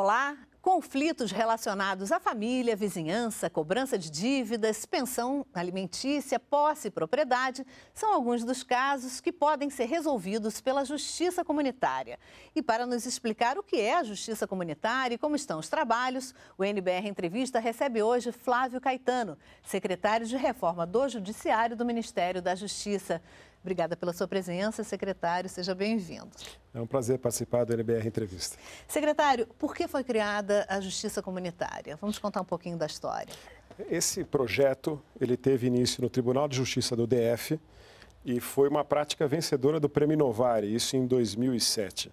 Olá! conflitos relacionados à família, vizinhança, cobrança de dívidas, pensão alimentícia, posse e propriedade são alguns dos casos que podem ser resolvidos pela justiça comunitária. E para nos explicar o que é a justiça comunitária e como estão os trabalhos, o NBR Entrevista recebe hoje Flávio Caetano, secretário de Reforma do Judiciário do Ministério da Justiça. Obrigada pela sua presença, secretário. Seja bem-vindo. É um prazer participar do NBR Entrevista. Secretário, por que foi criada a Justiça Comunitária? Vamos contar um pouquinho da história. Esse projeto ele teve início no Tribunal de Justiça do DF e foi uma prática vencedora do Prêmio Novare, isso em 2007.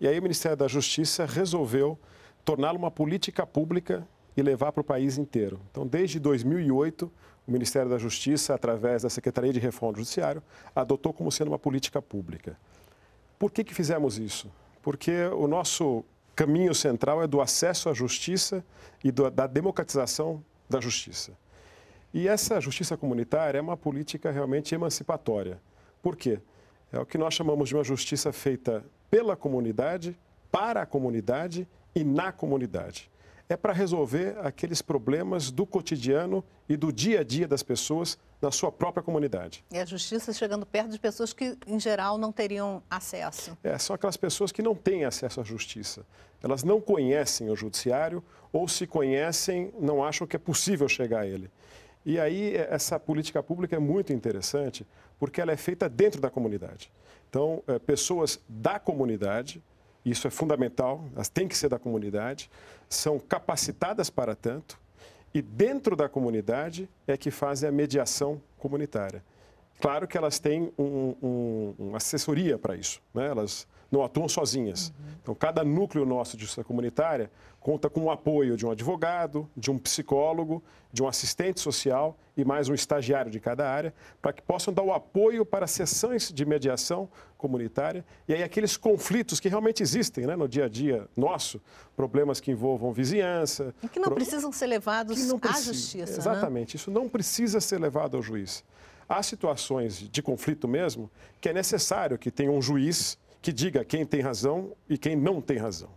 E aí o Ministério da Justiça resolveu torná-lo uma política pública e levar para o país inteiro. Então, desde 2008, o Ministério da Justiça, através da Secretaria de Reforma do Judiciário, adotou como sendo uma política pública. Por que, que fizemos isso? Porque o nosso caminho central é do acesso à justiça e do, da democratização da justiça. E essa justiça comunitária é uma política realmente emancipatória. Por quê? É o que nós chamamos de uma justiça feita pela comunidade, para a comunidade e na comunidade é para resolver aqueles problemas do cotidiano e do dia a dia das pessoas na sua própria comunidade. E a justiça chegando perto de pessoas que, em geral, não teriam acesso. É, são aquelas pessoas que não têm acesso à justiça. Elas não conhecem o judiciário ou, se conhecem, não acham que é possível chegar a ele. E aí, é, essa política pública é muito interessante porque ela é feita dentro da comunidade. Então, é, pessoas da comunidade isso é fundamental, elas têm que ser da comunidade, são capacitadas para tanto e dentro da comunidade é que fazem a mediação comunitária. Claro que elas têm um, um, uma assessoria para isso, né? elas não atuam sozinhas. Uhum. Então, cada núcleo nosso de justiça comunitária conta com o apoio de um advogado, de um psicólogo, de um assistente social e mais um estagiário de cada área, para que possam dar o apoio para sessões de mediação comunitária e aí aqueles conflitos que realmente existem né, no dia a dia nosso, problemas que envolvam vizinhança. E que não pro... precisam ser levados à justiça. Né? Exatamente, né? isso não precisa ser levado ao juiz. Há situações de conflito mesmo que é necessário que tenha um juiz que diga quem tem razão e quem não tem razão.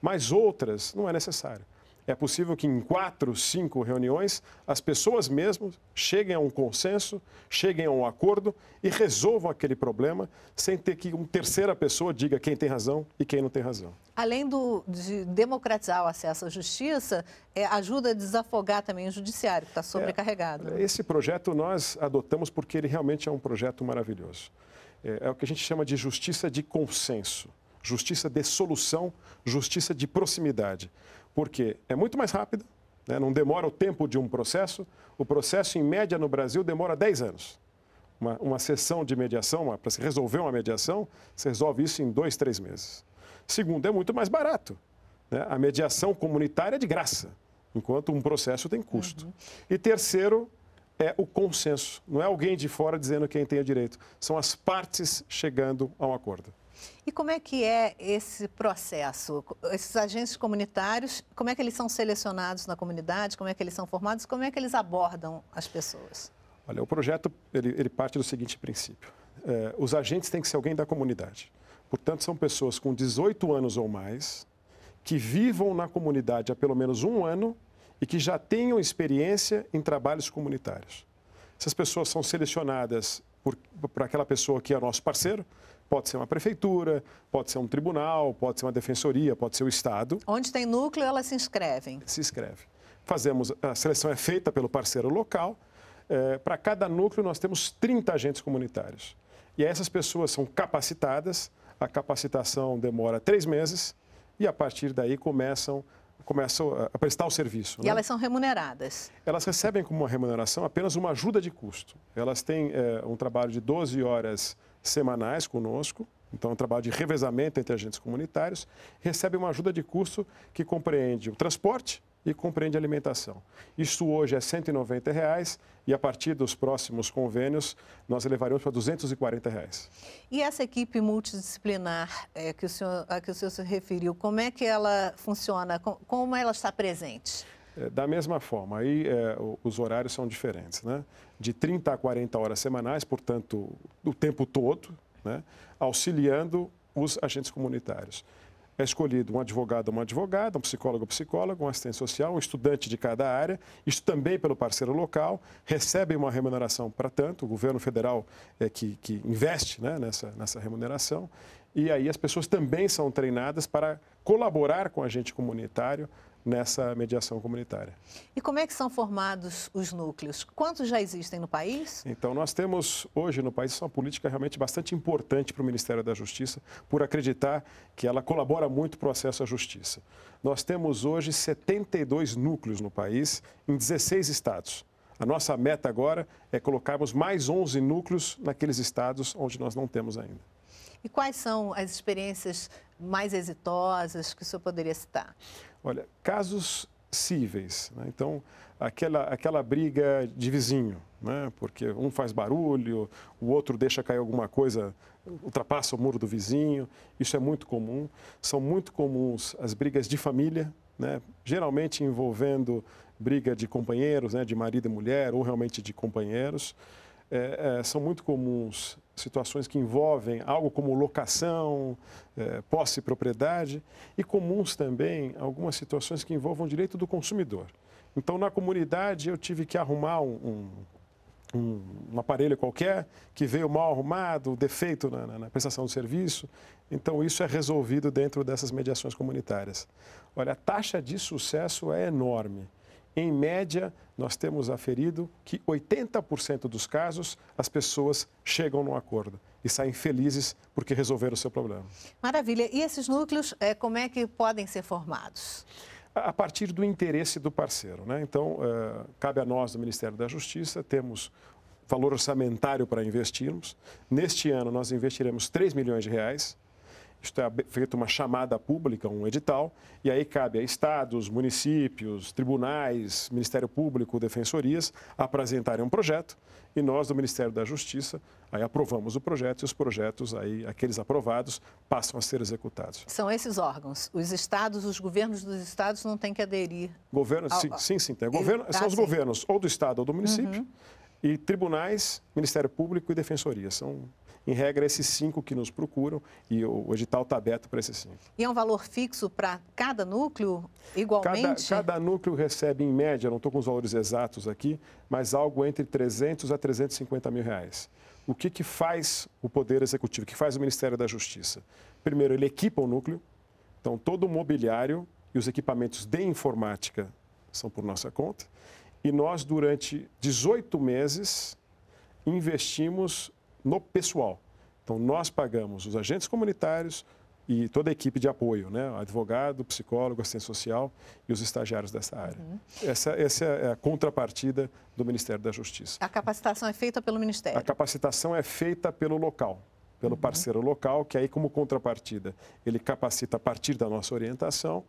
Mas outras não é necessário. É possível que em quatro, cinco reuniões, as pessoas mesmas cheguem a um consenso, cheguem a um acordo e resolvam aquele problema sem ter que uma terceira pessoa diga quem tem razão e quem não tem razão. Além do, de democratizar o acesso à justiça, é, ajuda a desafogar também o judiciário, que está é, sobrecarregado. É, esse projeto nós adotamos porque ele realmente é um projeto maravilhoso. É, é, o que a gente chama de justiça de consenso, justiça de solução, justiça de proximidade. Porque é muito mais rápido, né? não demora o tempo de um processo. O processo, em média, no Brasil, demora 10 anos. Uma, uma sessão de mediação, para se resolver uma mediação, se resolve isso em dois, três meses. Segundo, é muito mais barato. Né? A mediação comunitária é de graça, enquanto um processo tem custo. Uhum. E terceiro, é o consenso. Não é alguém de fora dizendo quem tem o direito. São as partes chegando a um acordo. E como é que é esse processo? Esses agentes comunitários, como é que eles são selecionados na comunidade? Como é que eles são formados? Como é que eles abordam as pessoas? Olha, o projeto ele, ele parte do seguinte princípio: é, os agentes têm que ser alguém da comunidade. Portanto, são pessoas com 18 anos ou mais que vivam na comunidade há pelo menos um ano e que já tenham experiência em trabalhos comunitários. Essas pessoas são selecionadas por, por aquela pessoa que é nosso parceiro, pode ser uma prefeitura, pode ser um tribunal, pode ser uma defensoria, pode ser o Estado. Onde tem núcleo, elas se inscrevem? Se inscreve. Fazemos, a seleção é feita pelo parceiro local. É, para cada núcleo, nós temos 30 agentes comunitários. E essas pessoas são capacitadas, a capacitação demora três meses e a partir daí começam começam a prestar o serviço. E né? elas são remuneradas? Elas recebem como uma remuneração apenas uma ajuda de custo. Elas têm é, um trabalho de 12 horas semanais conosco, então um trabalho de revezamento entre agentes comunitários, recebem uma ajuda de custo que compreende o transporte, e compreende alimentação. Isso hoje é R$ 190,00 reais, e a partir dos próximos convênios nós elevaremos para R$ 240,00. Reais. E essa equipe multidisciplinar é, que o senhor, a que o senhor se referiu, como é que ela funciona? Como ela está presente? É, da mesma forma, aí é, os horários são diferentes, né? De 30 a 40 horas semanais, portanto, o tempo todo, né? auxiliando os agentes comunitários é escolhido um advogado ou uma advogada, um psicólogo ou psicólogo, um assistente social, um estudante de cada área, isso também pelo parceiro local, recebem uma remuneração para tanto, o governo federal é que, que investe né, nessa, nessa remuneração, e aí as pessoas também são treinadas para colaborar com o agente comunitário nessa mediação comunitária. E como é que são formados os núcleos? Quantos já existem no país? Então, nós temos hoje no país é uma política realmente bastante importante para o Ministério da Justiça, por acreditar que ela colabora muito para o acesso à justiça. Nós temos hoje 72 núcleos no país, em 16 estados. A nossa meta agora é colocarmos mais 11 núcleos naqueles estados onde nós não temos ainda. E quais são as experiências mais exitosas que o senhor poderia citar? Olha, casos cíveis. Né? Então, aquela, aquela briga de vizinho, né? porque um faz barulho, o outro deixa cair alguma coisa, ultrapassa o muro do vizinho. Isso é muito comum. São muito comuns as brigas de família, né? geralmente envolvendo briga de companheiros, né? de marido e mulher, ou realmente de companheiros. É, é, são muito comuns situações que envolvem algo como locação, eh, posse e propriedade, e comuns também algumas situações que envolvam o direito do consumidor. Então, na comunidade, eu tive que arrumar um, um, um, um aparelho qualquer que veio mal arrumado, defeito na, na, na prestação do serviço. Então, isso é resolvido dentro dessas mediações comunitárias. Olha, a taxa de sucesso é enorme. Em média, nós temos aferido que 80% dos casos as pessoas chegam num acordo e saem felizes porque resolveram o seu problema. Maravilha. E esses núcleos, eh, como é que podem ser formados? a partir do interesse do parceiro. Né? Então, eh, cabe a nós, do Ministério da Justiça, temos valor orçamentário para investirmos. Neste ano, nós investiremos 3 milhões de reais está é, feito uma chamada pública, um edital, e aí cabe a estados, municípios, tribunais, Ministério Público, defensorias apresentarem um projeto e nós do Ministério da Justiça aí aprovamos o projeto e os projetos aí aqueles aprovados passam a ser executados. São esses órgãos, os estados, os governos dos estados não têm que aderir. Governo, ao... sim, sim, sim, tem. Governo, são ah, os governos ou do estado ou do município. Uhum. E tribunais, Ministério Público e defensorias são em regra, esses cinco que nos procuram e o, edital está aberto para esses cinco. E é um valor fixo para cada núcleo, igualmente? Cada, cada núcleo recebe, em média, não estou com os valores exatos aqui, mas algo entre 300 a 350 mil reais. O que, que faz o Poder Executivo, o que faz o Ministério da Justiça? Primeiro, ele equipa o núcleo, então todo o mobiliário e os equipamentos de informática são por nossa conta. E nós, durante 18 meses, investimos no pessoal. Então, nós pagamos os agentes comunitários e toda a equipe de apoio, né? advogado, psicólogo, assistente social e os estagiários dessa área. Uhum. Essa, essa é a contrapartida do Ministério da Justiça. A capacitação é feita pelo Ministério? A capacitação é feita pelo local, pelo uhum. parceiro local, que aí, como contrapartida, ele capacita a partir da nossa orientação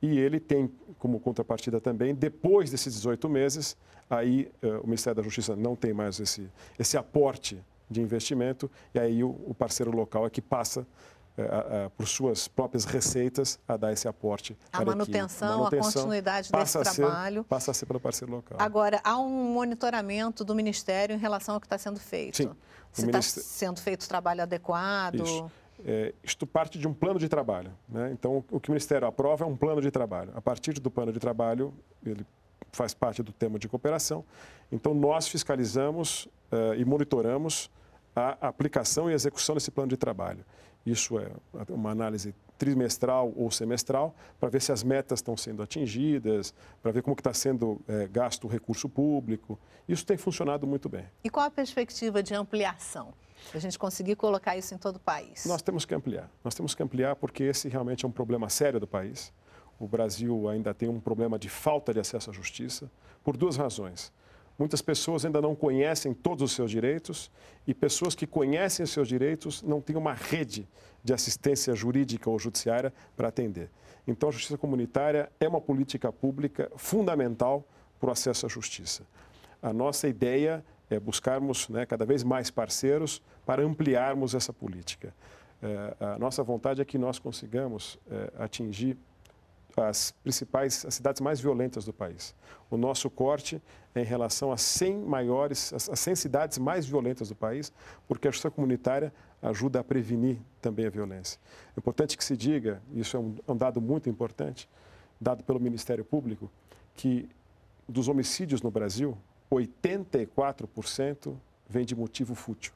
e ele tem como contrapartida também, depois desses 18 meses, aí uh, o Ministério da Justiça não tem mais esse, esse aporte de investimento, e aí o parceiro local é que passa é, é, por suas próprias receitas a dar esse aporte. A manutenção, a, manutenção, a continuidade desse a trabalho. Ser, passa a ser pelo parceiro local. Agora, há um monitoramento do Ministério em relação ao que está sendo feito. Sim. Se está sendo feito o trabalho adequado. Isso. É, isto parte de um plano de trabalho. Né? Então, o que o Ministério aprova é um plano de trabalho. A partir do plano de trabalho, ele faz parte do tema de cooperação. Então, nós fiscalizamos é, e monitoramos a aplicação e execução desse plano de trabalho. Isso é uma análise trimestral ou semestral para ver se as metas estão sendo atingidas, para ver como está sendo é, gasto o recurso público. Isso tem funcionado muito bem. E qual a perspectiva de ampliação? A gente conseguir colocar isso em todo o país? Nós temos que ampliar. Nós temos que ampliar porque esse realmente é um problema sério do país. O Brasil ainda tem um problema de falta de acesso à justiça por duas razões. Muitas pessoas ainda não conhecem todos os seus direitos e pessoas que conhecem os seus direitos não têm uma rede de assistência jurídica ou judiciária para atender. Então, a justiça comunitária é uma política pública fundamental para o acesso à justiça. A nossa ideia é buscarmos né, cada vez mais parceiros para ampliarmos essa política. É, a nossa vontade é que nós consigamos é, atingir as principais as cidades mais violentas do país. O nosso corte em relação às 100 maiores, às 100 cidades mais violentas do país, porque a justiça comunitária ajuda a prevenir também a violência. É importante que se diga, isso é um, é um dado muito importante, dado pelo Ministério Público, que dos homicídios no Brasil, 84% vem de motivo fútil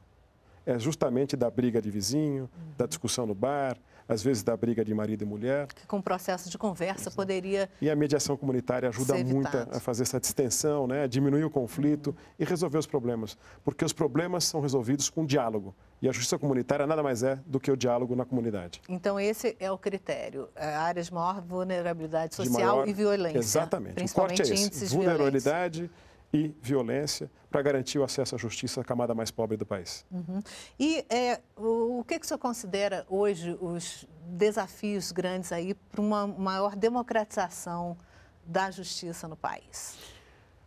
é justamente da briga de vizinho, da uhum. discussão no bar, às vezes da briga de marido e mulher. Que com o processo de conversa poderia. E a mediação comunitária ajuda muito a fazer essa distensão, né? diminuir o conflito uhum. e resolver os problemas. Porque os problemas são resolvidos com diálogo. E a justiça comunitária nada mais é do que o diálogo na comunidade. Então, esse é o critério. É, áreas de maior vulnerabilidade social maior... e violência. Exatamente. Principalmente o corte é esse. Vulnerabilidade, violência e violência para garantir o acesso à justiça à camada mais pobre do país. Uhum. E é, o, o que, que o senhor considera hoje os desafios grandes aí para uma maior democratização da justiça no país?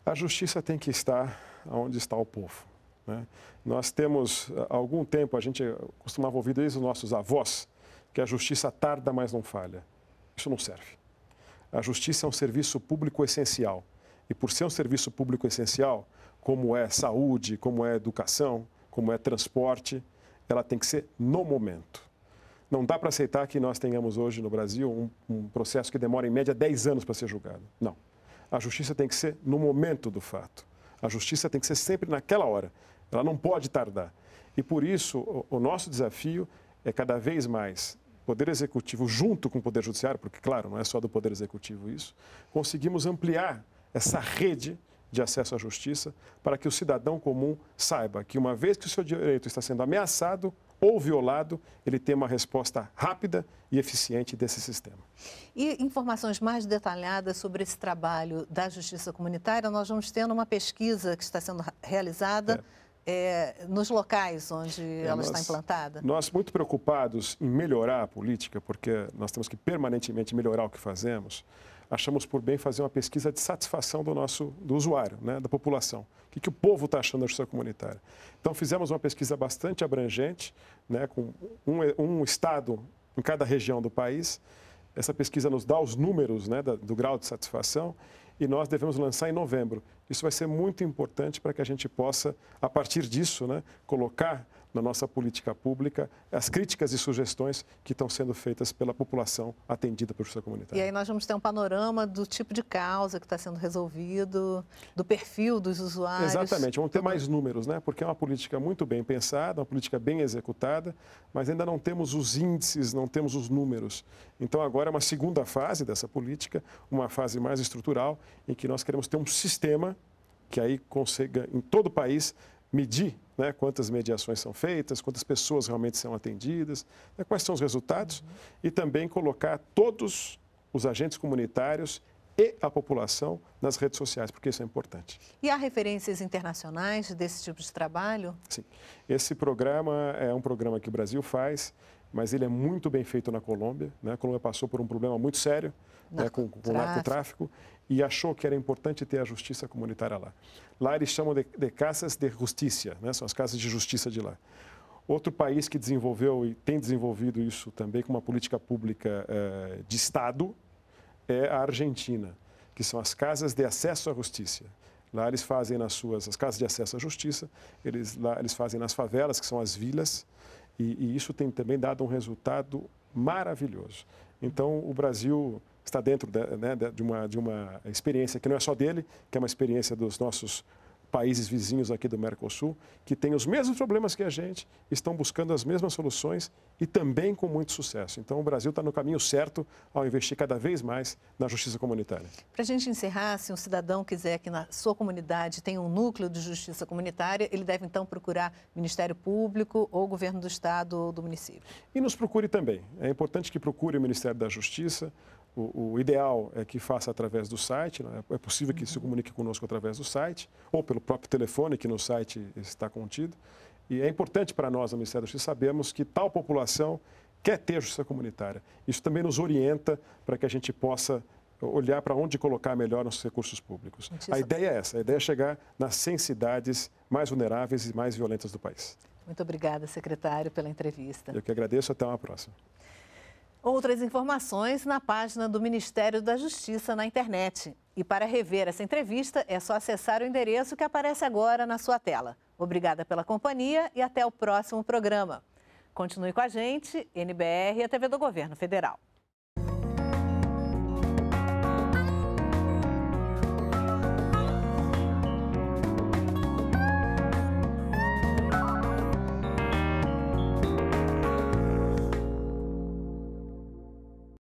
A justiça tem que estar onde está o povo. Né? Nós temos, há eh, algum tempo, a gente costumava ouvir desde os nossos avós que a justiça tarda, mas não falha. Isso não serve. A justiça é um serviço público essencial e por ser um serviço público essencial, como é saúde, como é educação, como é transporte, ela tem que ser no momento. Não dá para aceitar que nós tenhamos hoje no Brasil um, um, processo que demora em média 10 anos para ser julgado. Não. A justiça tem que ser no momento do fato. A justiça tem que ser sempre naquela hora. Ela não pode tardar. E por isso, o, o nosso desafio é cada vez mais Poder Executivo, junto com o Poder Judiciário, porque, claro, não é só do Poder Executivo isso, conseguimos ampliar essa rede de acesso à justiça para que o cidadão comum saiba que, uma vez que o seu direito está sendo ameaçado ou violado, ele tem uma resposta rápida e eficiente desse sistema. E informações mais detalhadas sobre esse trabalho da justiça comunitária, nós vamos tendo uma pesquisa que está sendo realizada. É. É, nos locais onde é, ela nós, está implantada? Nós, muito preocupados em melhorar a política, porque nós temos que permanentemente melhorar o que fazemos, achamos por bem fazer uma pesquisa de satisfação do nosso do usuário, né, da população. O que, que o povo está achando da justiça comunitária? Então, fizemos uma pesquisa bastante abrangente, né, com um, um estado em cada região do país. Essa pesquisa nos dá os números né, do, do grau de satisfação e nós devemos lançar em novembro. Isso vai ser muito importante para que a gente possa, a partir disso, né, colocar na nossa política pública as críticas e sugestões que estão sendo feitas pela população atendida pela justiça comunitária. E aí nós vamos ter um panorama do tipo de causa que está sendo resolvido, do perfil dos usuários. Exatamente, vamos ter mais números, né? Porque é uma política muito bem pensada, uma política bem executada, mas ainda não temos os índices, não temos os números. Então agora é uma segunda fase dessa política, uma fase mais estrutural, em que nós queremos ter um sistema que aí consiga, em todo o país, medir né, quantas mediações são feitas, quantas pessoas realmente são atendidas, né, quais são os resultados, uhum. e também colocar todos os agentes comunitários e a população nas redes sociais, porque isso é importante. E há referências internacionais desse tipo de trabalho? Sim. Esse programa é um programa que o Brasil faz, mas ele é muito bem feito na Colômbia. Né? A Colômbia passou por um problema muito sério né, com, com o narcotráfico e achou que era importante ter a justiça comunitária lá. Lá eles chamam de, de casas de justiça, né? são as casas de justiça de lá. Outro país que desenvolveu e tem desenvolvido isso também com uma política pública eh, de Estado é a Argentina, que são as casas de acesso à justiça. Lá eles fazem nas suas as casas de acesso à justiça, eles lá eles fazem nas favelas, que são as vilas, e, e isso tem também dado um resultado maravilhoso. Então o Brasil está dentro né, de, uma, de uma experiência que não é só dele, que é uma experiência dos nossos países vizinhos aqui do Mercosul, que têm os mesmos problemas que a gente, estão buscando as mesmas soluções e também com muito sucesso. Então, o Brasil está no caminho certo ao investir cada vez mais na justiça comunitária. Para a gente encerrar, se um cidadão quiser que na sua comunidade tenha um núcleo de justiça comunitária, ele deve então procurar Ministério Público ou Governo do Estado ou do município. E nos procure também. É importante que procure o Ministério da Justiça, o, o, ideal é que faça através do site, né? é possível que se uhum. comunique conosco através do site, ou pelo próprio telefone que no site está contido. E é importante para nós, no Ministério da Justiça, sabermos que tal população quer ter justiça comunitária. Isso também nos orienta para que a gente possa olhar para onde colocar melhor nossos recursos públicos. A ideia é essa, a ideia é chegar nas 100 cidades mais vulneráveis e mais violentas do país. Muito obrigada, secretário, pela entrevista. Eu que agradeço, até uma próxima. Outras informações na página do Ministério da Justiça na internet. E para rever essa entrevista, é só acessar o endereço que aparece agora na sua tela. Obrigada pela companhia e até o próximo programa. Continue com a gente, NBR e a TV do Governo Federal.